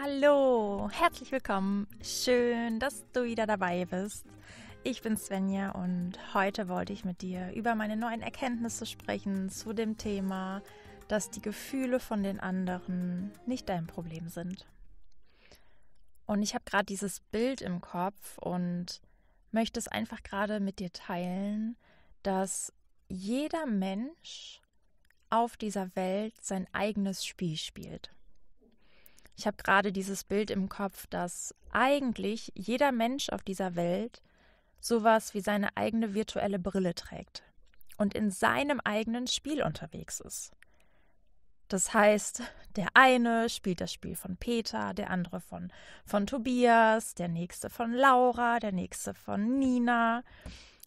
Hallo, herzlich willkommen. Schön, dass du wieder dabei bist. Ich bin Svenja und heute wollte ich mit dir über meine neuen Erkenntnisse sprechen zu dem Thema, dass die Gefühle von den anderen nicht dein Problem sind. Und ich habe gerade dieses Bild im Kopf und möchte es einfach gerade mit dir teilen, dass jeder Mensch auf dieser Welt sein eigenes Spiel spielt. Ich habe gerade dieses Bild im Kopf, dass eigentlich jeder Mensch auf dieser Welt sowas wie seine eigene virtuelle Brille trägt und in seinem eigenen Spiel unterwegs ist. Das heißt, der eine spielt das Spiel von Peter, der andere von, von Tobias, der nächste von Laura, der nächste von Nina.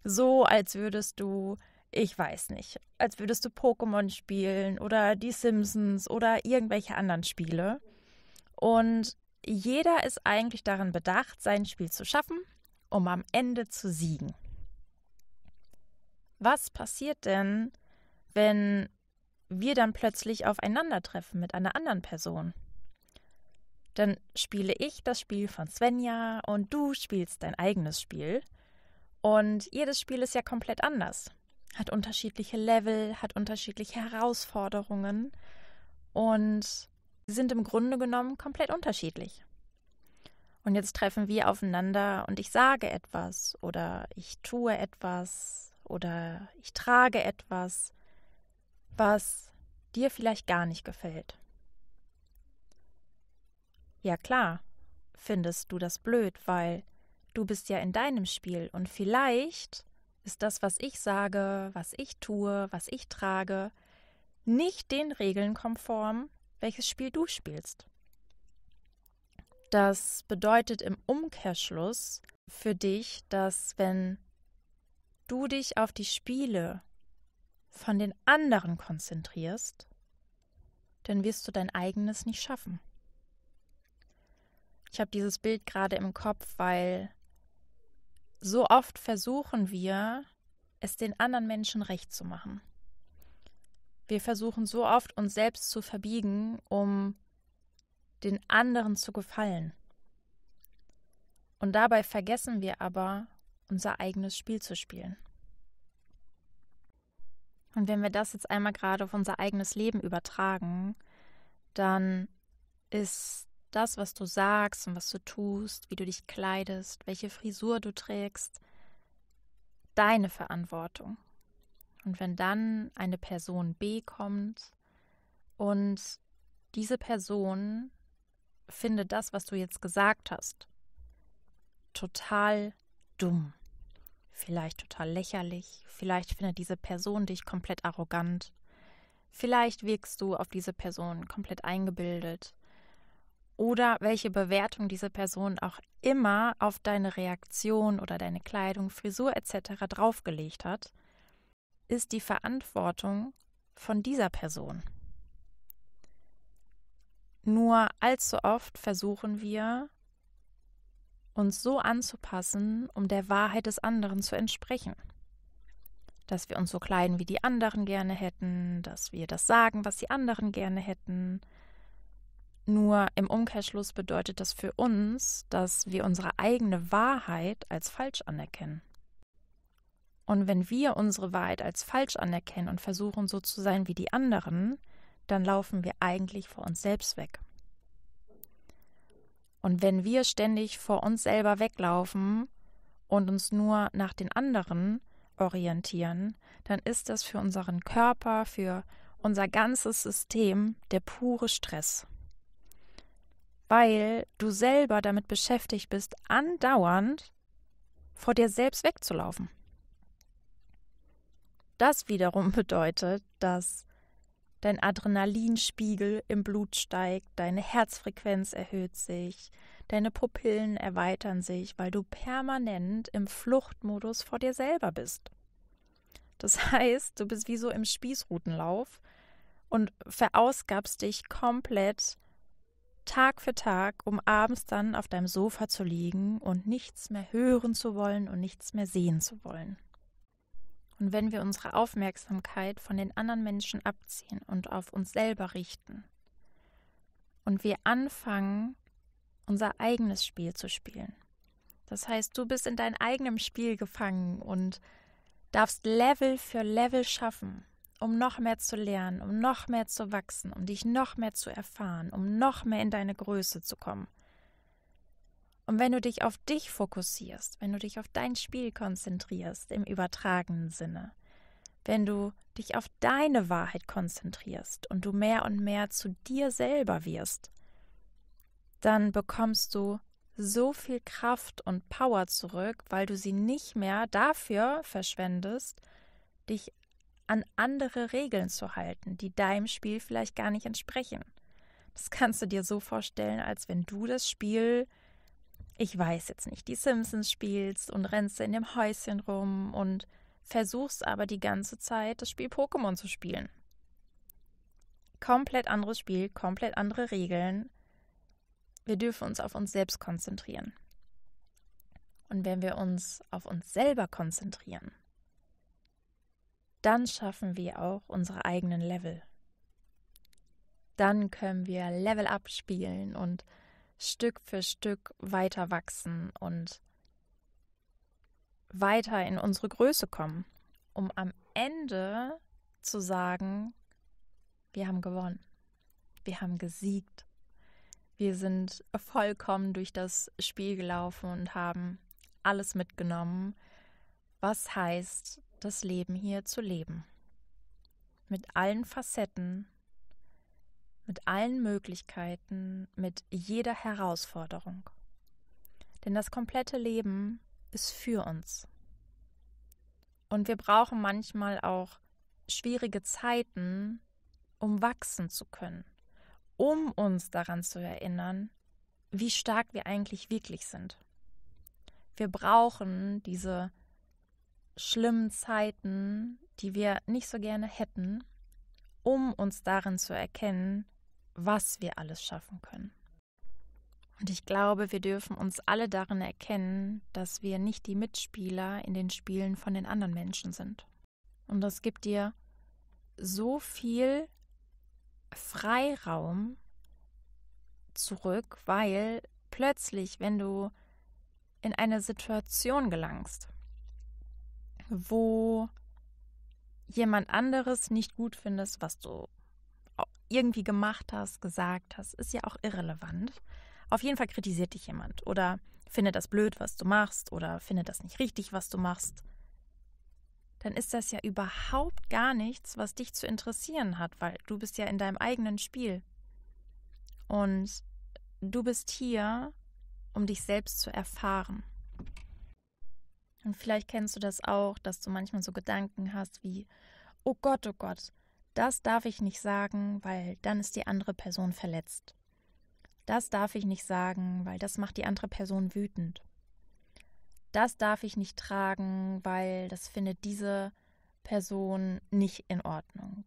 So, als würdest du, ich weiß nicht, als würdest du Pokémon spielen oder die Simpsons oder irgendwelche anderen Spiele. Und jeder ist eigentlich daran bedacht, sein Spiel zu schaffen, um am Ende zu siegen. Was passiert denn, wenn wir dann plötzlich aufeinandertreffen mit einer anderen Person? Dann spiele ich das Spiel von Svenja und du spielst dein eigenes Spiel. Und jedes Spiel ist ja komplett anders, hat unterschiedliche Level, hat unterschiedliche Herausforderungen. Und sind im Grunde genommen komplett unterschiedlich. Und jetzt treffen wir aufeinander und ich sage etwas oder ich tue etwas oder ich trage etwas, was dir vielleicht gar nicht gefällt. Ja klar, findest du das blöd, weil du bist ja in deinem Spiel und vielleicht ist das, was ich sage, was ich tue, was ich trage, nicht den Regeln konform, welches Spiel du spielst. Das bedeutet im Umkehrschluss für dich, dass wenn du dich auf die Spiele von den anderen konzentrierst, dann wirst du dein eigenes nicht schaffen. Ich habe dieses Bild gerade im Kopf, weil so oft versuchen wir, es den anderen Menschen recht zu machen. Wir versuchen so oft, uns selbst zu verbiegen, um den anderen zu gefallen. Und dabei vergessen wir aber, unser eigenes Spiel zu spielen. Und wenn wir das jetzt einmal gerade auf unser eigenes Leben übertragen, dann ist das, was du sagst und was du tust, wie du dich kleidest, welche Frisur du trägst, deine Verantwortung. Und wenn dann eine Person B kommt und diese Person findet das, was du jetzt gesagt hast, total dumm, vielleicht total lächerlich, vielleicht findet diese Person dich komplett arrogant, vielleicht wirkst du auf diese Person komplett eingebildet oder welche Bewertung diese Person auch immer auf deine Reaktion oder deine Kleidung, Frisur etc. draufgelegt hat, ist die Verantwortung von dieser Person. Nur allzu oft versuchen wir, uns so anzupassen, um der Wahrheit des anderen zu entsprechen. Dass wir uns so kleiden, wie die anderen gerne hätten, dass wir das sagen, was die anderen gerne hätten. Nur im Umkehrschluss bedeutet das für uns, dass wir unsere eigene Wahrheit als falsch anerkennen. Und wenn wir unsere Wahrheit als falsch anerkennen und versuchen so zu sein wie die anderen, dann laufen wir eigentlich vor uns selbst weg. Und wenn wir ständig vor uns selber weglaufen und uns nur nach den anderen orientieren, dann ist das für unseren Körper, für unser ganzes System der pure Stress. Weil du selber damit beschäftigt bist, andauernd vor dir selbst wegzulaufen. Das wiederum bedeutet, dass dein Adrenalinspiegel im Blut steigt, deine Herzfrequenz erhöht sich, deine Pupillen erweitern sich, weil du permanent im Fluchtmodus vor dir selber bist. Das heißt, du bist wie so im Spießrutenlauf und verausgabst dich komplett Tag für Tag, um abends dann auf deinem Sofa zu liegen und nichts mehr hören zu wollen und nichts mehr sehen zu wollen und wenn wir unsere Aufmerksamkeit von den anderen Menschen abziehen und auf uns selber richten und wir anfangen, unser eigenes Spiel zu spielen. Das heißt, du bist in deinem eigenen Spiel gefangen und darfst Level für Level schaffen, um noch mehr zu lernen, um noch mehr zu wachsen, um dich noch mehr zu erfahren, um noch mehr in deine Größe zu kommen. Und wenn du dich auf dich fokussierst, wenn du dich auf dein Spiel konzentrierst im übertragenen Sinne, wenn du dich auf deine Wahrheit konzentrierst und du mehr und mehr zu dir selber wirst, dann bekommst du so viel Kraft und Power zurück, weil du sie nicht mehr dafür verschwendest, dich an andere Regeln zu halten, die deinem Spiel vielleicht gar nicht entsprechen. Das kannst du dir so vorstellen, als wenn du das Spiel ich weiß jetzt nicht, die Simpsons spielst und rennst in dem Häuschen rum und versuchst aber die ganze Zeit, das Spiel Pokémon zu spielen. Komplett anderes Spiel, komplett andere Regeln. Wir dürfen uns auf uns selbst konzentrieren. Und wenn wir uns auf uns selber konzentrieren, dann schaffen wir auch unsere eigenen Level. Dann können wir Level up spielen und Stück für Stück weiter wachsen und weiter in unsere Größe kommen, um am Ende zu sagen, wir haben gewonnen, wir haben gesiegt, wir sind vollkommen durch das Spiel gelaufen und haben alles mitgenommen, was heißt, das Leben hier zu leben. Mit allen Facetten, mit allen Möglichkeiten, mit jeder Herausforderung. Denn das komplette Leben ist für uns. Und wir brauchen manchmal auch schwierige Zeiten, um wachsen zu können, um uns daran zu erinnern, wie stark wir eigentlich wirklich sind. Wir brauchen diese schlimmen Zeiten, die wir nicht so gerne hätten, um uns darin zu erkennen, was wir alles schaffen können. Und ich glaube, wir dürfen uns alle darin erkennen, dass wir nicht die Mitspieler in den Spielen von den anderen Menschen sind. Und das gibt dir so viel Freiraum zurück, weil plötzlich, wenn du in eine Situation gelangst, wo jemand anderes nicht gut findest, was du irgendwie gemacht hast, gesagt hast, ist ja auch irrelevant. Auf jeden Fall kritisiert dich jemand oder findet das blöd, was du machst oder findet das nicht richtig, was du machst. Dann ist das ja überhaupt gar nichts, was dich zu interessieren hat, weil du bist ja in deinem eigenen Spiel. Und du bist hier, um dich selbst zu erfahren. Und vielleicht kennst du das auch, dass du manchmal so Gedanken hast wie, oh Gott, oh Gott, das darf ich nicht sagen, weil dann ist die andere Person verletzt. Das darf ich nicht sagen, weil das macht die andere Person wütend. Das darf ich nicht tragen, weil das findet diese Person nicht in Ordnung.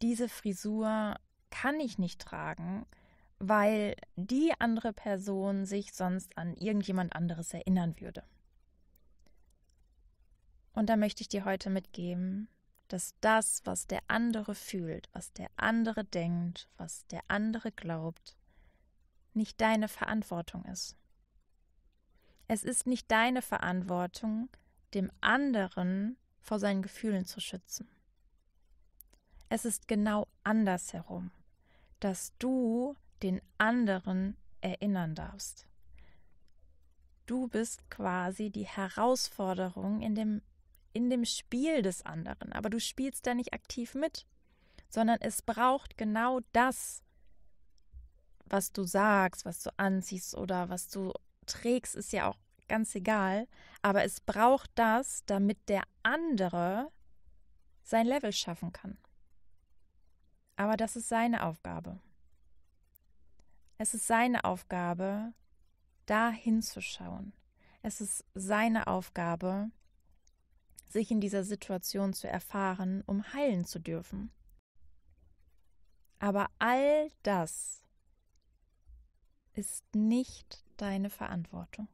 Diese Frisur kann ich nicht tragen, weil die andere Person sich sonst an irgendjemand anderes erinnern würde. Und da möchte ich dir heute mitgeben, dass das, was der andere fühlt, was der andere denkt, was der andere glaubt, nicht deine Verantwortung ist. Es ist nicht deine Verantwortung, dem anderen vor seinen Gefühlen zu schützen. Es ist genau andersherum, dass du den anderen erinnern darfst. Du bist quasi die Herausforderung in dem in dem Spiel des anderen, aber du spielst da nicht aktiv mit, sondern es braucht genau das, was du sagst, was du anziehst oder was du trägst, ist ja auch ganz egal, aber es braucht das, damit der andere sein Level schaffen kann. Aber das ist seine Aufgabe. Es ist seine Aufgabe, da hinzuschauen. Es ist seine Aufgabe, sich in dieser Situation zu erfahren, um heilen zu dürfen. Aber all das ist nicht deine Verantwortung.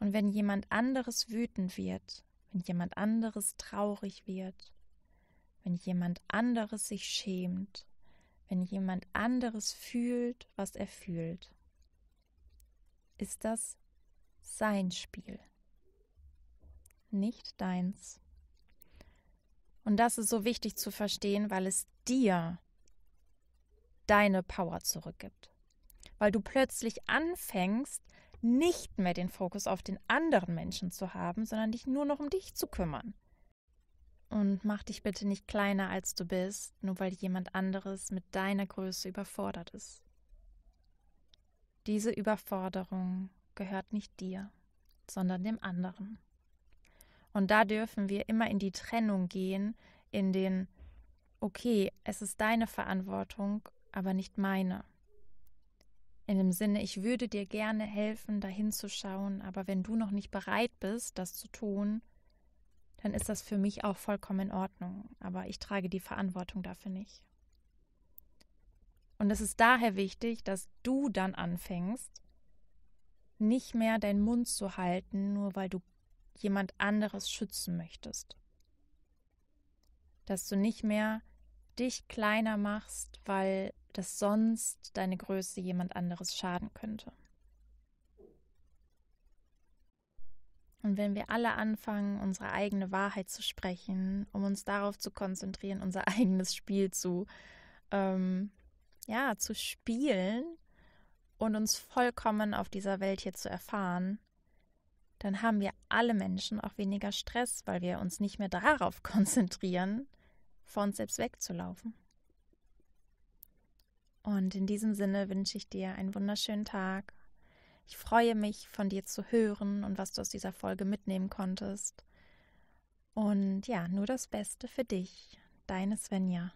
Und wenn jemand anderes wütend wird, wenn jemand anderes traurig wird, wenn jemand anderes sich schämt, wenn jemand anderes fühlt, was er fühlt, ist das sein Spiel nicht deins. Und das ist so wichtig zu verstehen, weil es dir deine Power zurückgibt. Weil du plötzlich anfängst, nicht mehr den Fokus auf den anderen Menschen zu haben, sondern dich nur noch um dich zu kümmern. Und mach dich bitte nicht kleiner, als du bist, nur weil jemand anderes mit deiner Größe überfordert ist. Diese Überforderung gehört nicht dir, sondern dem anderen. Und da dürfen wir immer in die Trennung gehen, in den, okay, es ist deine Verantwortung, aber nicht meine. In dem Sinne, ich würde dir gerne helfen, dahin zu schauen, aber wenn du noch nicht bereit bist, das zu tun, dann ist das für mich auch vollkommen in Ordnung. Aber ich trage die Verantwortung dafür nicht. Und es ist daher wichtig, dass du dann anfängst, nicht mehr deinen Mund zu halten, nur weil du jemand anderes schützen möchtest. Dass du nicht mehr dich kleiner machst, weil das sonst deine Größe jemand anderes schaden könnte. Und wenn wir alle anfangen, unsere eigene Wahrheit zu sprechen, um uns darauf zu konzentrieren, unser eigenes Spiel zu, ähm, ja, zu spielen und uns vollkommen auf dieser Welt hier zu erfahren, dann haben wir alle Menschen auch weniger Stress, weil wir uns nicht mehr darauf konzentrieren, von uns selbst wegzulaufen. Und in diesem Sinne wünsche ich dir einen wunderschönen Tag. Ich freue mich, von dir zu hören und was du aus dieser Folge mitnehmen konntest. Und ja, nur das Beste für dich, deine Svenja.